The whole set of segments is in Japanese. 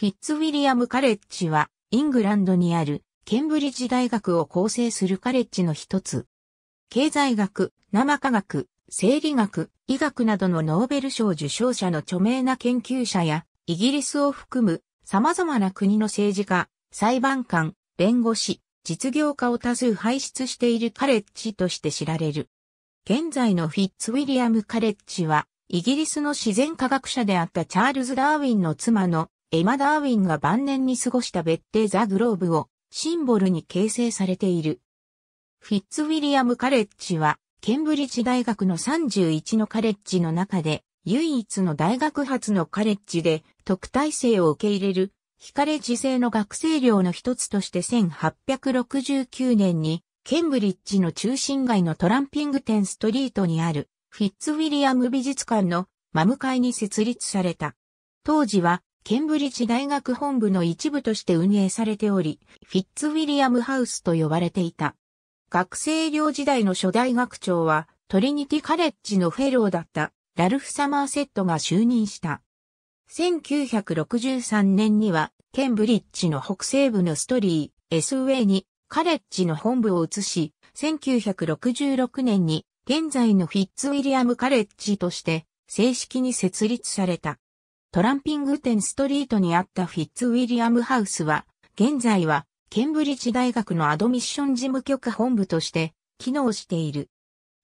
フィッツウィリアム・カレッジは、イングランドにある、ケンブリッジ大学を構成するカレッジの一つ。経済学、生科学、生理学、医学などのノーベル賞受賞者の著名な研究者や、イギリスを含む様々な国の政治家、裁判官、弁護士、実業家を多数輩出しているカレッジとして知られる。現在のフィッツウィリアム・カレッジは、イギリスの自然科学者であったチャールズ・ダーウィンの妻のエマ・ダーウィンが晩年に過ごした別邸ザ・グローブをシンボルに形成されている。フィッツウィリアム・カレッジは、ケンブリッジ大学の31のカレッジの中で、唯一の大学発のカレッジで、特待生を受け入れる、非カレッジ制の学生寮の一つとして1869年に、ケンブリッジの中心街のトランピングテンストリートにある、フィッツウィリアム美術館の真向かいに設立された。当時は、ケンブリッジ大学本部の一部として運営されており、フィッツウィリアムハウスと呼ばれていた。学生寮時代の初代学長は、トリニティカレッジのフェローだったラルフ・サマーセットが就任した。1963年には、ケンブリッジの北西部のストリー、S・ ウェイにカレッジの本部を移し、1966年に現在のフィッツウィリアムカレッジとして正式に設立された。トランピング店ストリートにあったフィッツウィリアムハウスは、現在は、ケンブリッジ大学のアドミッション事務局本部として、機能している。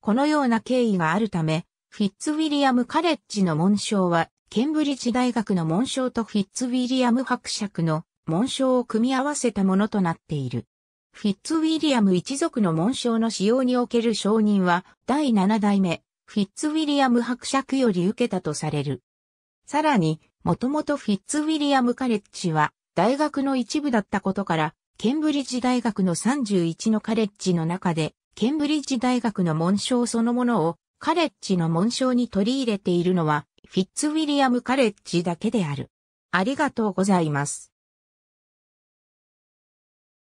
このような経緯があるため、フィッツウィリアムカレッジの紋章は、ケンブリッジ大学の紋章とフィッツウィリアム伯爵の紋章を組み合わせたものとなっている。フィッツウィリアム一族の紋章の使用における承認は、第7代目、フィッツウィリアム伯爵より受けたとされる。さらに、もともとフィッツウィリアムカレッジは大学の一部だったことから、ケンブリッジ大学の31のカレッジの中で、ケンブリッジ大学の紋章そのものをカレッジの紋章に取り入れているのは、フィッツウィリアムカレッジだけである。ありがとうございます。